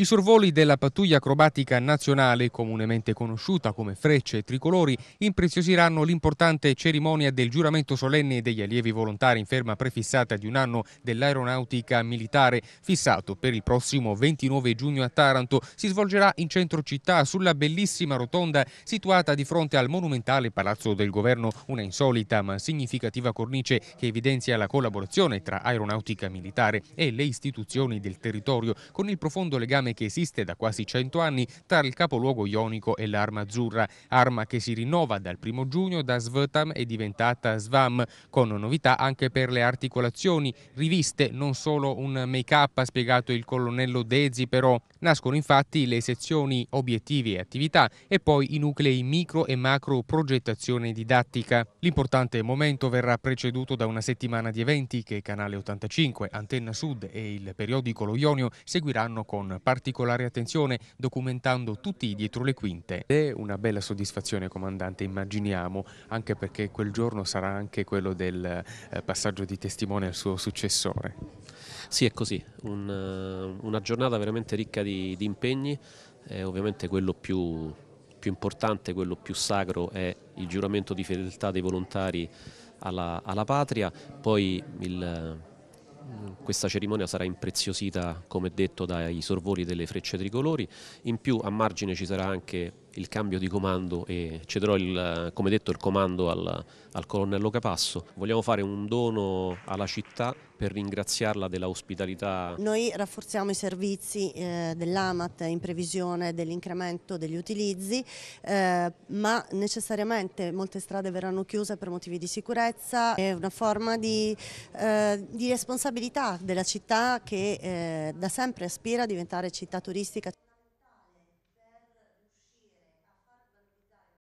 I sorvoli della pattuglia acrobatica nazionale, comunemente conosciuta come frecce e tricolori, impreziosiranno l'importante cerimonia del giuramento solenne degli allievi volontari in ferma prefissata di un anno dell'aeronautica militare, fissato per il prossimo 29 giugno a Taranto. Si svolgerà in centro città sulla bellissima rotonda situata di fronte al monumentale Palazzo del Governo, una insolita ma significativa cornice che evidenzia la collaborazione tra aeronautica militare e le istituzioni del territorio, con il profondo legame legame che esiste da quasi 100 anni tra il capoluogo ionico e l'arma azzurra, arma che si rinnova dal 1 giugno da Svetam e diventata Svam, con novità anche per le articolazioni, riviste, non solo un make-up, ha spiegato il colonnello Dezi però. Nascono infatti le sezioni obiettivi e attività e poi i nuclei micro e macro progettazione didattica. L'importante momento verrà preceduto da una settimana di eventi che Canale 85, Antenna Sud e il periodico Lo Ionio seguiranno con parte particolare attenzione, documentando tutti dietro le quinte. È una bella soddisfazione, comandante, immaginiamo, anche perché quel giorno sarà anche quello del eh, passaggio di testimone al suo successore. Sì, è così, Un, eh, una giornata veramente ricca di, di impegni, eh, ovviamente quello più, più importante, quello più sacro è il giuramento di fedeltà dei volontari alla, alla patria, poi il, questa cerimonia sarà impreziosita, come detto, dai sorvoli delle frecce tricolori. In più a margine ci sarà anche il cambio di comando e cederò il, come detto il comando al, al colonnello Capasso. Vogliamo fare un dono alla città per ringraziarla dell'ospitalità. Noi rafforziamo i servizi eh, dell'AMAT in previsione dell'incremento degli utilizzi, eh, ma necessariamente molte strade verranno chiuse per motivi di sicurezza. È una forma di, eh, di responsabilità della città che eh, da sempre aspira a diventare città turistica.